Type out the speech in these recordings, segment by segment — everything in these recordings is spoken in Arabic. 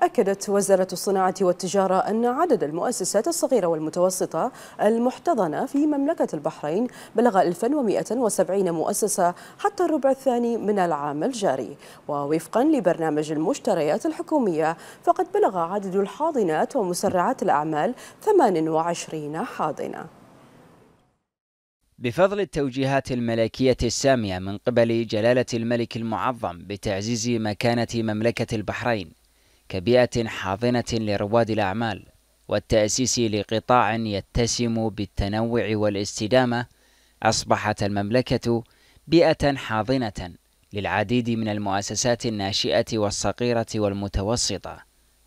أكدت وزارة الصناعة والتجارة أن عدد المؤسسات الصغيرة والمتوسطة المحتضنة في مملكة البحرين بلغ 1170 مؤسسة حتى الربع الثاني من العام الجاري ووفقا لبرنامج المشتريات الحكومية فقد بلغ عدد الحاضنات ومسرعات الأعمال 28 حاضنة بفضل التوجيهات الملكية السامية من قبل جلالة الملك المعظم بتعزيز مكانة مملكة البحرين كبيئة حاضنة لرواد الأعمال والتأسيس لقطاع يتسم بالتنوع والاستدامة أصبحت المملكة بيئة حاضنة للعديد من المؤسسات الناشئة والصغيرة والمتوسطة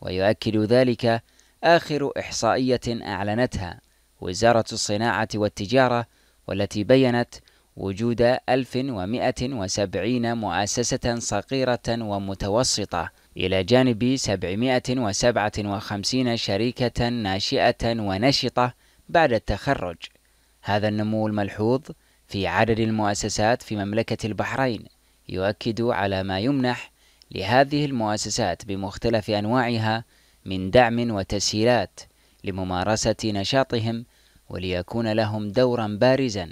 ويؤكد ذلك آخر إحصائية أعلنتها وزارة الصناعة والتجارة والتي بيّنت وجود 1170 مؤسسة صغيرة ومتوسطة إلى جانب 757 شركة ناشئة ونشطة بعد التخرج هذا النمو الملحوظ في عدد المؤسسات في مملكة البحرين يؤكد على ما يمنح لهذه المؤسسات بمختلف أنواعها من دعم وتسهيلات لممارسة نشاطهم وليكون لهم دورا بارزا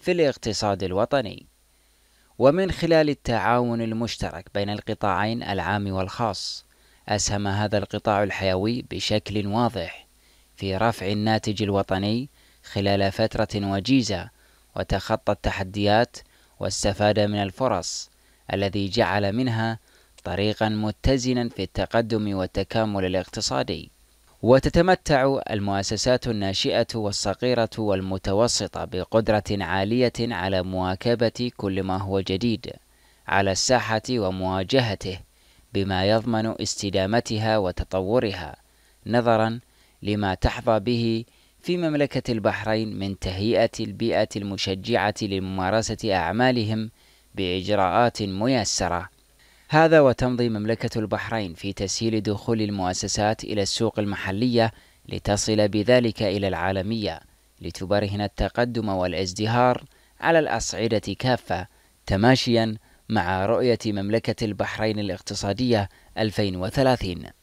في الاقتصاد الوطني ومن خلال التعاون المشترك بين القطاعين العام والخاص أسهم هذا القطاع الحيوي بشكل واضح في رفع الناتج الوطني خلال فترة وجيزة وتخطى التحديات واستفاد من الفرص الذي جعل منها طريقا متزنا في التقدم والتكامل الاقتصادي وتتمتع المؤسسات الناشئة والصغيرة والمتوسطة بقدرة عالية على مواكبة كل ما هو جديد على الساحة ومواجهته بما يضمن استدامتها وتطورها نظرا لما تحظى به في مملكة البحرين من تهيئة البيئة المشجعة لممارسة أعمالهم بإجراءات ميسرة هذا وتمضي مملكة البحرين في تسهيل دخول المؤسسات إلى السوق المحلية لتصل بذلك إلى العالمية لتبرهن التقدم والازدهار على الأصعدة كافة تماشيا مع رؤية مملكة البحرين الاقتصادية 2030